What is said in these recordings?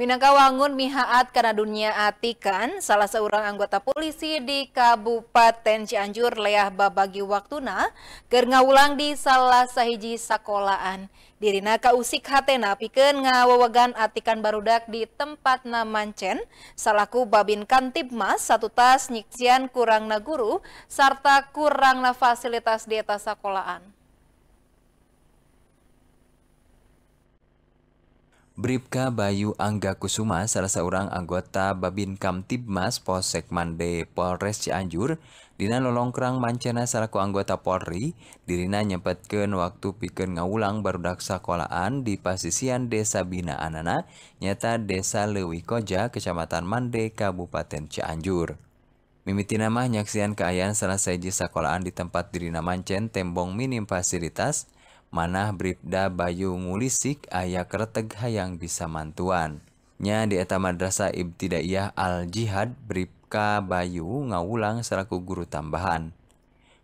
Minangkawangun mihaat karena dunia atikan, salah seorang anggota polisi di Kabupaten Cianjur leah babagi waktuna, ker ngawulang di salah sahiji sakolaan. Dirina usik hatena piken ngawawagan atikan barudak di tempat namancen, salaku babin tipmas satu tas nyiksian kurang na guru, serta kurang na fasilitas di atas sakolaan. Bribka Bayu Angga Kusuma, salah seorang anggota Babin Kamtibmas Polsek Mande Polres Cianjur, Dina lolongkrang mancana selaku anggota Polri, dirina nyempetkan waktu pikeun ngawulang barudak kolaan di pasisian Desa bina Anana, nyata Desa Lewi Koja, Kecamatan Mande, Kabupaten Cianjur. Mimiti nama nyaksian keayaan salah seji sakolaan di tempat dirina mancen tembong minim fasilitas, Manah Britda Bayungulisik ayaah retega yang bisa mantuan. Nya dita Madrasah Ibtdayiya Aljihad Briribka Bayu ngawulang seraku guru tambahan.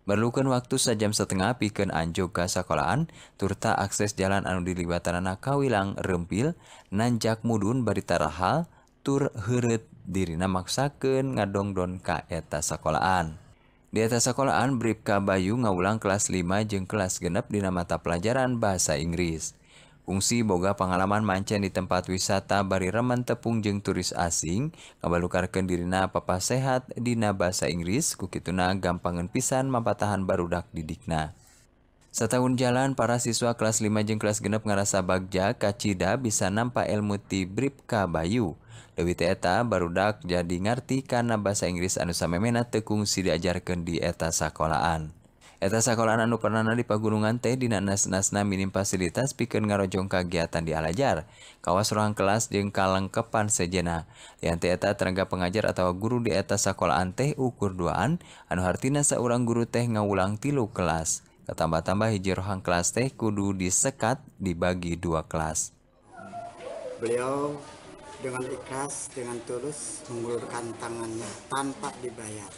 Berlukan waktu saja setengah piken Anjoga sekolahan, Turta akses Ja Anu dilibatanana Kawilang Rempil, Najak mudhun beita raal, turhuret dirinamaksaken ngadong-don ke eta sekolahan. atas sekolahan Bri Kabayu ngaulang kelas 5 jeung kelas Genp Dinamata pelajaran bahasaha Inggris. Uungsi Boga pengalaman mancen di tempat wisata Bari Remen Tepung jeung turis asing, Kaballukar Kendirina papasehat Dina bahasa Inggris, Kukituna Gampangan pisan Mapatahan barudak didikgna. tahun jalan para siswa kelas 5 jeng kelas Genpngerasa Bagja Kachida bisa nampak elmuti bripka Bayu. Dewi Teeta baru dak jadi ngerti karena bahasa Inggris anususamena Teung si diajarkan dieta sekolahan. Ettas sekolah Anu Perna di Pagurungan teh Dinas Nasna minim fasilitas pikir ngarojong kagiatan dilajarkawawas seorang kelas je kallangg kepan sejena yang teeta teragap pengajar atau guru ditas sekolahan teh ukur 2an Anu Hartina seorang guru teh ngawulang tilu kelas. Ketambah-tambah hiji rohang kelas teh kudu disekat dibagi dua kelas. Beliau dengan ikhlas, dengan tulus mengulurkan tangannya tanpa dibayar.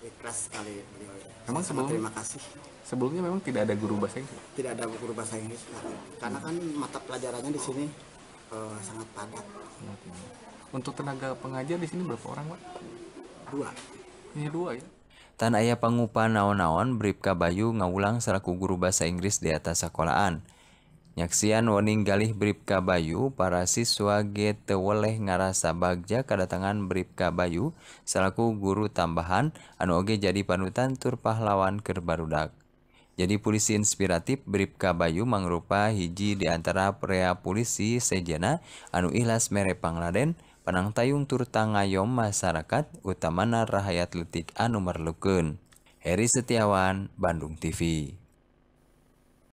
Ikhlas sekali beliau. Memang sebelum, terima kasih. Sebelumnya memang tidak ada guru bahasa Inggris? Tidak ada guru bahasa Inggris. Karena kan mata pelajarannya di sini uh, sangat padat. Untuk tenaga pengajar di sini berapa orang, Pak? Dua. Hanya dua ya? Tan ayah pangupa naon-naon bribka Bayu ngawulang selaku guru bahasa Inggris di atas sekolahan. Nyaksian wening galih bribka Bayu, para siswa ge teweleh ngarasa bagja kedatangan bribka Bayu selaku guru tambahan anu oge jadi panutan tur pahlawan keur barudak. Jadi polisi inspiratif bribka Bayu mangrupa hiji di antara pria polisi sejana anu ikhlas mere Pangladen panangtayong tayung turtangayom masyarakat utamana rahayat letik anu merlukeun Heri Setiawan Bandung TV